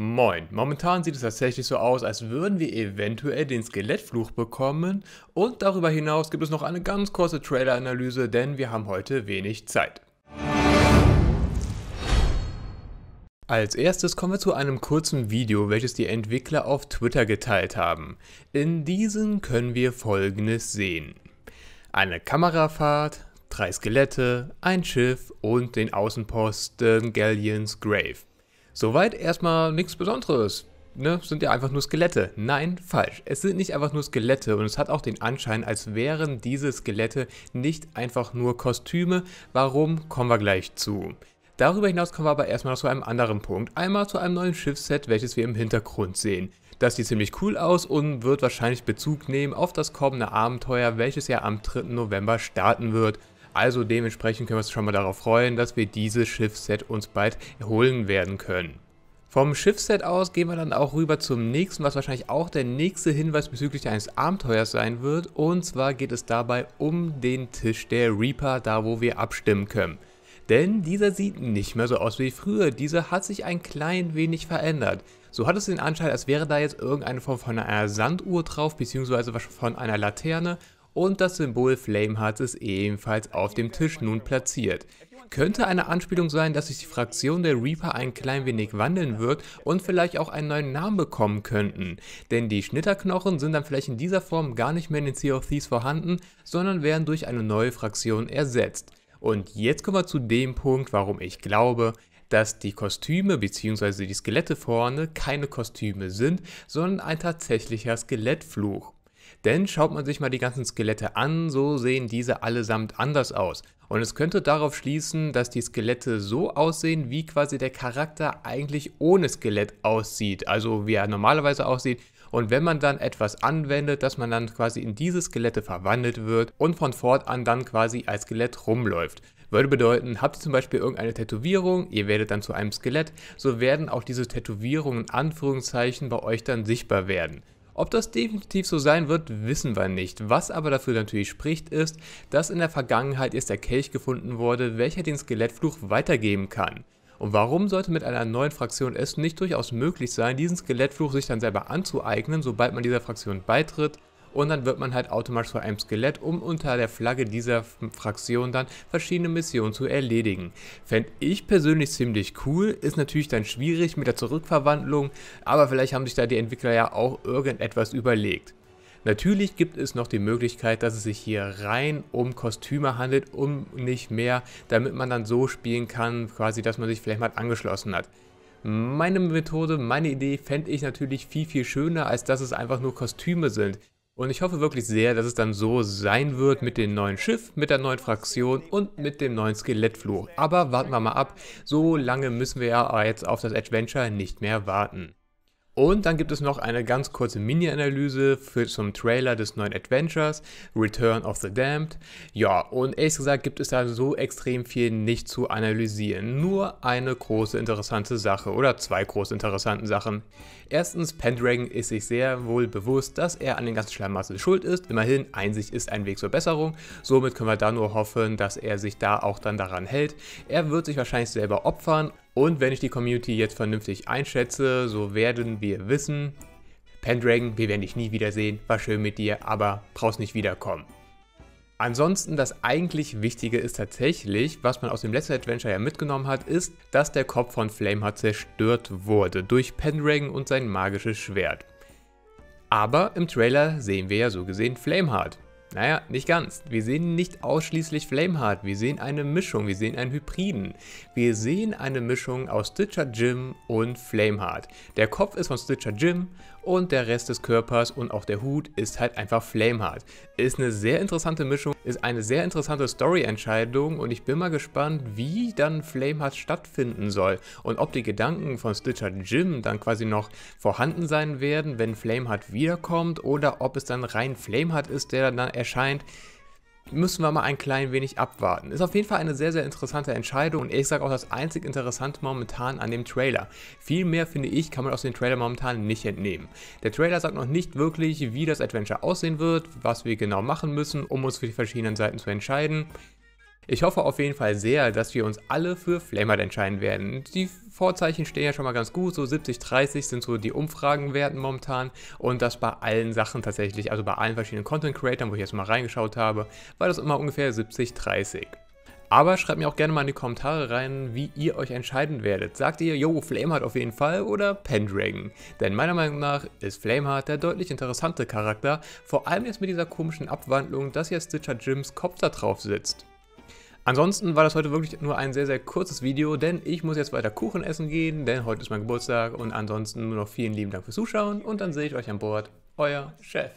Moin, momentan sieht es tatsächlich so aus, als würden wir eventuell den Skelettfluch bekommen und darüber hinaus gibt es noch eine ganz kurze Trailer-Analyse, denn wir haben heute wenig Zeit. Als erstes kommen wir zu einem kurzen Video, welches die Entwickler auf Twitter geteilt haben. In diesem können wir folgendes sehen. Eine Kamerafahrt, drei Skelette, ein Schiff und den Außenposten Galleons Grave. Soweit erstmal nichts Besonderes. Ne, sind ja einfach nur Skelette. Nein, falsch. Es sind nicht einfach nur Skelette und es hat auch den Anschein, als wären diese Skelette nicht einfach nur Kostüme. Warum, kommen wir gleich zu. Darüber hinaus kommen wir aber erstmal noch zu einem anderen Punkt. Einmal zu einem neuen Schiffsset, welches wir im Hintergrund sehen. Das sieht ziemlich cool aus und wird wahrscheinlich Bezug nehmen auf das kommende Abenteuer, welches ja am 3. November starten wird. Also dementsprechend können wir uns schon mal darauf freuen, dass wir dieses Schiffset uns bald erholen werden können. Vom Schiffset aus gehen wir dann auch rüber zum nächsten, was wahrscheinlich auch der nächste Hinweis bezüglich eines Abenteuers sein wird. Und zwar geht es dabei um den Tisch der Reaper, da wo wir abstimmen können. Denn dieser sieht nicht mehr so aus wie früher, dieser hat sich ein klein wenig verändert. So hat es den Anschein, als wäre da jetzt irgendeine Form von einer Sanduhr drauf, beziehungsweise von einer Laterne und das Symbol Flameheart ist ebenfalls auf dem Tisch nun platziert. Könnte eine Anspielung sein, dass sich die Fraktion der Reaper ein klein wenig wandeln wird und vielleicht auch einen neuen Namen bekommen könnten. Denn die Schnitterknochen sind dann vielleicht in dieser Form gar nicht mehr in den Sea of Thieves vorhanden, sondern werden durch eine neue Fraktion ersetzt. Und jetzt kommen wir zu dem Punkt, warum ich glaube, dass die Kostüme bzw. die Skelette vorne keine Kostüme sind, sondern ein tatsächlicher Skelettfluch. Denn schaut man sich mal die ganzen Skelette an, so sehen diese allesamt anders aus. Und es könnte darauf schließen, dass die Skelette so aussehen, wie quasi der Charakter eigentlich ohne Skelett aussieht, also wie er normalerweise aussieht. Und wenn man dann etwas anwendet, dass man dann quasi in diese Skelette verwandelt wird und von fortan dann quasi als Skelett rumläuft. Würde bedeuten, habt ihr zum Beispiel irgendeine Tätowierung, ihr werdet dann zu einem Skelett, so werden auch diese Tätowierungen in Anführungszeichen bei euch dann sichtbar werden. Ob das definitiv so sein wird, wissen wir nicht. Was aber dafür natürlich spricht, ist, dass in der Vergangenheit erst der Kelch gefunden wurde, welcher den Skelettfluch weitergeben kann. Und warum sollte mit einer neuen Fraktion es nicht durchaus möglich sein, diesen Skelettfluch sich dann selber anzueignen, sobald man dieser Fraktion beitritt und dann wird man halt automatisch zu einem Skelett, um unter der Flagge dieser Fraktion dann verschiedene Missionen zu erledigen. Fände ich persönlich ziemlich cool, ist natürlich dann schwierig mit der Zurückverwandlung, aber vielleicht haben sich da die Entwickler ja auch irgendetwas überlegt. Natürlich gibt es noch die Möglichkeit, dass es sich hier rein um Kostüme handelt, um nicht mehr, damit man dann so spielen kann, quasi, dass man sich vielleicht mal angeschlossen hat. Meine Methode, meine Idee fände ich natürlich viel, viel schöner, als dass es einfach nur Kostüme sind. Und ich hoffe wirklich sehr, dass es dann so sein wird mit dem neuen Schiff, mit der neuen Fraktion und mit dem neuen Skelettfluch. Aber warten wir mal ab, so lange müssen wir ja jetzt auf das Adventure nicht mehr warten. Und dann gibt es noch eine ganz kurze Mini-Analyse zum Trailer des neuen Adventures, Return of the Damned. Ja, und ehrlich gesagt gibt es da so extrem viel nicht zu analysieren. Nur eine große interessante Sache oder zwei große interessante Sachen. Erstens, Pendragon ist sich sehr wohl bewusst, dass er an den ganzen Schlamassel schuld ist. Immerhin, Einsicht ist ein Weg zur Besserung. Somit können wir da nur hoffen, dass er sich da auch dann daran hält. Er wird sich wahrscheinlich selber opfern und wenn ich die Community jetzt vernünftig einschätze, so werden wir wissen, Pendragon, wir werden dich nie wiedersehen, war schön mit dir, aber brauchst nicht wiederkommen. Ansonsten das eigentlich Wichtige ist tatsächlich, was man aus dem letzten Adventure ja mitgenommen hat, ist, dass der Kopf von Flameheart zerstört wurde durch Pendragon und sein magisches Schwert. Aber im Trailer sehen wir ja so gesehen Flameheart. Naja, nicht ganz. Wir sehen nicht ausschließlich Flameheart, wir sehen eine Mischung, wir sehen einen Hybriden. Wir sehen eine Mischung aus Stitcher Jim und Flameheart. Der Kopf ist von Stitcher Jim und der Rest des Körpers und auch der Hut ist halt einfach flamehard. Ist eine sehr interessante Mischung, ist eine sehr interessante Story-Entscheidung und ich bin mal gespannt, wie dann Flamehard stattfinden soll und ob die Gedanken von Stitcher Jim dann quasi noch vorhanden sein werden, wenn Flamehard wiederkommt oder ob es dann rein Flamehard ist, der dann erscheint müssen wir mal ein klein wenig abwarten. Ist auf jeden Fall eine sehr, sehr interessante Entscheidung und ich sage auch das einzig Interessante momentan an dem Trailer. Viel mehr, finde ich, kann man aus dem Trailer momentan nicht entnehmen. Der Trailer sagt noch nicht wirklich, wie das Adventure aussehen wird, was wir genau machen müssen, um uns für die verschiedenen Seiten zu entscheiden. Ich hoffe auf jeden Fall sehr, dass wir uns alle für Flamehead entscheiden werden. Die Vorzeichen stehen ja schon mal ganz gut, so 70-30 sind so die Umfragenwerten momentan und das bei allen Sachen tatsächlich, also bei allen verschiedenen Content-Creatern, wo ich jetzt mal reingeschaut habe, war das immer ungefähr 70-30. Aber schreibt mir auch gerne mal in die Kommentare rein, wie ihr euch entscheiden werdet. Sagt ihr, yo, Flameheart auf jeden Fall oder Pendragon? Denn meiner Meinung nach ist Flameheart der deutlich interessante Charakter, vor allem jetzt mit dieser komischen Abwandlung, dass jetzt Stitcher Jims Kopf da drauf sitzt. Ansonsten war das heute wirklich nur ein sehr, sehr kurzes Video, denn ich muss jetzt weiter Kuchen essen gehen, denn heute ist mein Geburtstag und ansonsten nur noch vielen lieben Dank fürs Zuschauen und dann sehe ich euch an Bord. Euer Chef.